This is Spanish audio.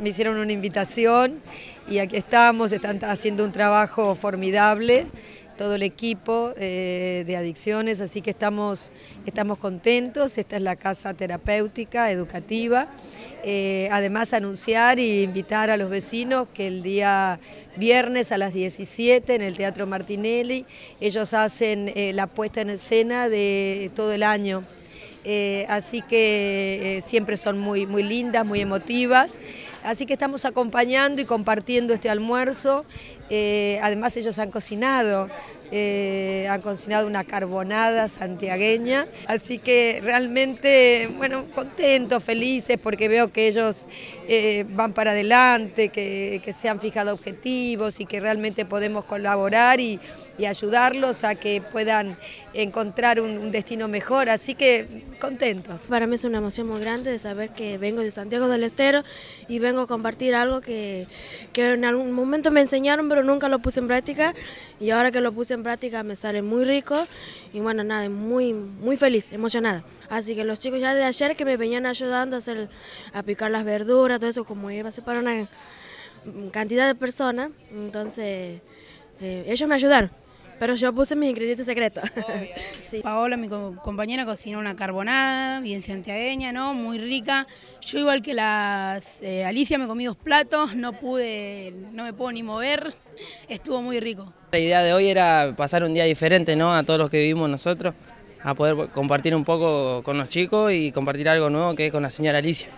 Me hicieron una invitación y aquí estamos, están haciendo un trabajo formidable, todo el equipo eh, de adicciones, así que estamos, estamos contentos, esta es la casa terapéutica, educativa. Eh, además anunciar e invitar a los vecinos que el día viernes a las 17 en el Teatro Martinelli, ellos hacen eh, la puesta en escena de todo el año. así que siempre son muy, muy lindas, muy emotivas. Así que estamos acompañando y compartiendo este almuerzo. Eh, además ellos han cocinado, eh, han cocinado una carbonada santiagueña. Así que realmente, bueno, contentos, felices, porque veo que ellos eh, van para adelante, que, se han fijado objetivos y que realmente podemos colaborar y, ayudarlos a que puedan encontrar un, destino mejor. Así que contentos. Para mí es una emoción muy grande de saber que vengo de Santiago del Estero y tengo compartir algo que, en algún momento me enseñaron, pero nunca lo puse en práctica. Y ahora que lo puse en práctica me sale muy rico. Y bueno, nada, muy, muy feliz, emocionada. Así que los chicos ya de ayer que me venían ayudando a, hacer, a picar las verduras, todo eso, como iba a ser para una cantidad de personas. Entonces, eh, ellos me ayudaron. Pero yo puse mis ingredientes secretos. Paola, mi compañera, cocinó una carbonada bien santiagueña, ¿no? Muy rica. Yo igual que las eh, Alicia me comí dos platos, no pude, no me puedo ni mover. Estuvo muy rico. La idea de hoy era pasar un día diferente, ¿no? A todos los que vivimos nosotros, a poder compartir un poco con los chicos y compartir algo nuevo que es con la señora Alicia.